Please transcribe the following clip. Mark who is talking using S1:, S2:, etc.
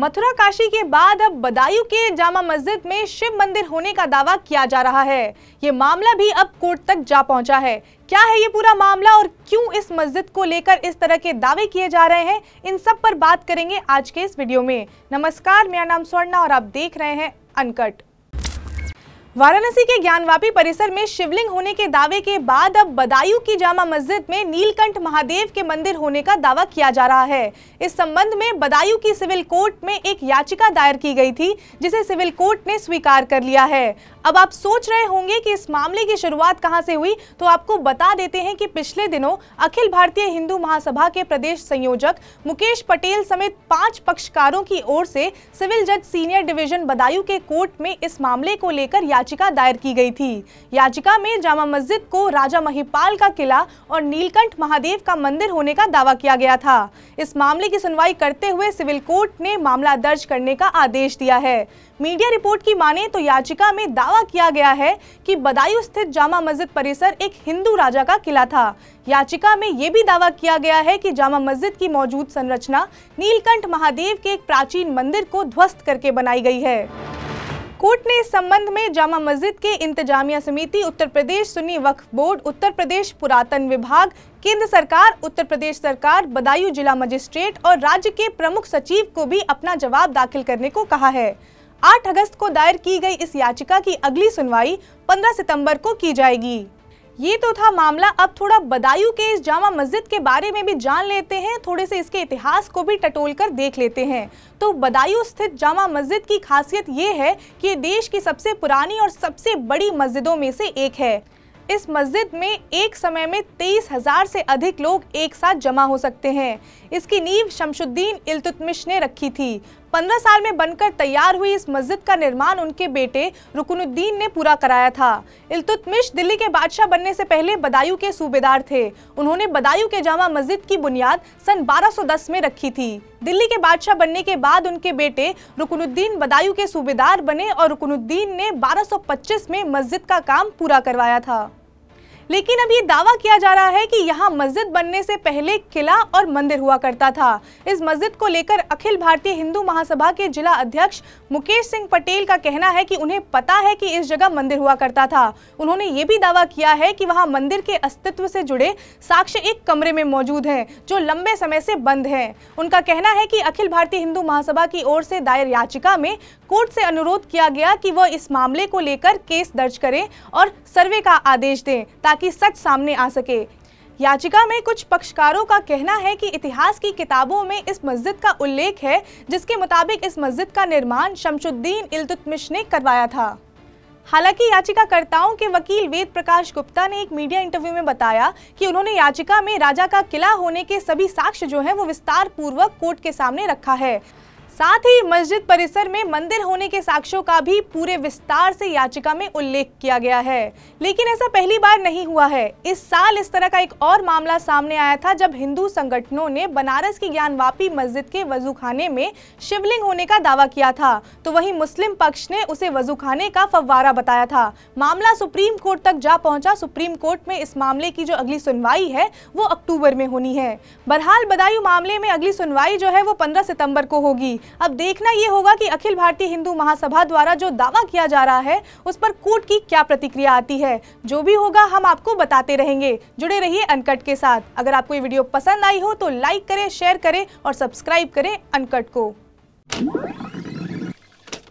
S1: मथुरा काशी के बाद अब बदायूं के जामा मस्जिद में शिव मंदिर होने का दावा किया जा रहा है ये मामला भी अब कोर्ट तक जा पहुंचा है क्या है ये पूरा मामला और क्यों इस मस्जिद को लेकर इस तरह के दावे किए जा रहे हैं इन सब पर बात करेंगे आज के इस वीडियो में नमस्कार मेरा नाम स्वर्णा और आप देख रहे हैं अनकट वाराणसी के ज्ञानवापी परिसर में शिवलिंग होने के दावे के बाद अब बदायूं की जामा मस्जिद में नीलकंठ महादेव के मंदिर होने का दावा किया जा रहा है इस संबंध में बदायूं की सिविल कोर्ट में एक याचिका दायर की गई थी जिसे सिविल कोर्ट ने स्वीकार कर लिया है अब आप सोच रहे होंगे कि इस मामले की शुरुआत कहां से हुई तो आपको बता देते हैं कि पिछले दिनों अखिल भारतीय हिंदू महासभा के प्रदेश संयोजक मुकेश पटेल समेत पांच पक्षकारों की ओर से सिविल जज सीनियर डिवीजन बदायूं के कोर्ट में इस मामले को लेकर याचिका दायर की गई थी याचिका में जामा मस्जिद को राजा महिपाल का किला और नीलकंठ महादेव का मंदिर होने का दावा किया गया था इस मामले की सुनवाई करते हुए सिविल कोर्ट ने मामला दर्ज करने का आदेश दिया है मीडिया रिपोर्ट की माने तो याचिका में दावा दावा किया गया है कि बदायूं स्थित जामा मस्जिद परिसर एक हिंदू राजा का किला था याचिका में ये भी दावा किया गया है कि जामा मस्जिद की मौजूद संरचना नीलकंठ महादेव के एक प्राचीन मंदिर को ध्वस्त करके बनाई गई है कोर्ट ने इस संबंध में जामा मस्जिद के इंतजामिया समिति उत्तर प्रदेश सुन्नी वक्फ बोर्ड उत्तर प्रदेश पुरातन विभाग केंद्र सरकार उत्तर प्रदेश सरकार बदायूं जिला मजिस्ट्रेट और राज्य के प्रमुख सचिव को भी अपना जवाब दाखिल करने को कहा है 8 अगस्त को दायर की गई इस याचिका की अगली सुनवाई 15 सितंबर को की जाएगी ये तो था मामला अब थोड़ा बदायूं के इस जामा मस्जिद के बारे में भी जान लेते हैं थोड़े से इसके इतिहास को भी टटोल कर देख लेते हैं तो बदायूं स्थित जामा मस्जिद की खासियत ये है कि ये देश की सबसे पुरानी और सबसे बड़ी मस्जिदों में से एक है इस मस्जिद में एक समय में तेईस हजार से अधिक लोग एक साथ जमा हो सकते हैं इसकी नींव शमशुद्दीन इल्तुतमिश ने रखी थी 15 साल में बनकर तैयार हुई इस मस्जिद का निर्माण उनके बेटे रुकनुद्दीन ने पूरा कराया था इलतुतमिश दिल्ली के बादशाह बनने से पहले बदायूं के सूबेदार थे उन्होंने बदायूं के जामा मस्जिद की बुनियाद सन 1210 में रखी थी दिल्ली के बादशाह बनने के बाद उनके बेटे रुकनुद्दीन बदायूं के सूबेदार बने और रुकनुद्दीन ने बारह में मस्जिद का काम पूरा करवाया था लेकिन अब ये दावा किया जा रहा है कि यहाँ मस्जिद बनने से पहले किला और मंदिर हुआ करता था इस मस्जिद को लेकर अखिल भारतीय हिंदू महासभा के जिला अध्यक्ष मुकेश सिंह पटेल का कहना है कि उन्हें पता है कि इस जगह मंदिर हुआ करता था उन्होंने ये भी दावा किया है कि वहाँ मंदिर के अस्तित्व से जुड़े साक्ष्य एक कमरे में मौजूद है जो लंबे समय से बंद है उनका कहना है की अखिल भारतीय हिंदू महासभा की ओर से दायर याचिका में कोर्ट से अनुरोध किया गया कि वह इस मामले को लेकर केस दर्ज करे और सर्वे का आदेश दे ताकि ताकि सच सामने आ सके याचिका में कुछ पक्षकारों का कहना है कि इतिहास की किताबों में इस मस्जिद का उल्लेख है जिसके मुताबिक इस मस्जिद का निर्माण शमशुद्दीन इल्तुतमिश ने करवाया था हालांकि याचिकाकर्ताओं के वकील वेद प्रकाश गुप्ता ने एक मीडिया इंटरव्यू में बताया कि उन्होंने याचिका में राजा का किला होने के सभी साक्ष्य जो हैं वो विस्तार पूर्वक कोर्ट के सामने रखा है साथ ही मस्जिद परिसर में मंदिर होने के साक्ष्यों का भी पूरे विस्तार से याचिका में उल्लेख किया गया है लेकिन ऐसा पहली बार नहीं हुआ है इस साल इस तरह का एक और मामला सामने आया था जब हिंदू संगठनों ने बनारस की ज्ञानवापी मस्जिद के वजू खाने में शिवलिंग होने का दावा किया था तो वही मुस्लिम पक्ष ने उसे वजू खाने का फव्वारा बताया था मामला सुप्रीम कोर्ट तक जा पहुंचा सुप्रीम कोर्ट में इस मामले की जो अगली सुनवाई है वो अक्टूबर में होनी है बहरहाल बदायू मामले में अगली सुनवाई जो है वो पंद्रह सितम्बर को होगी अब देखना यह होगा कि अखिल भारतीय हिंदू महासभा द्वारा जो दावा किया जा रहा है उस पर कोर्ट की क्या प्रतिक्रिया आती है जो भी होगा हम आपको बताते रहेंगे जुड़े रहिए अनकट के साथ अगर आपको ये वीडियो पसंद आई हो तो लाइक करें शेयर करें और सब्सक्राइब करें अनकट को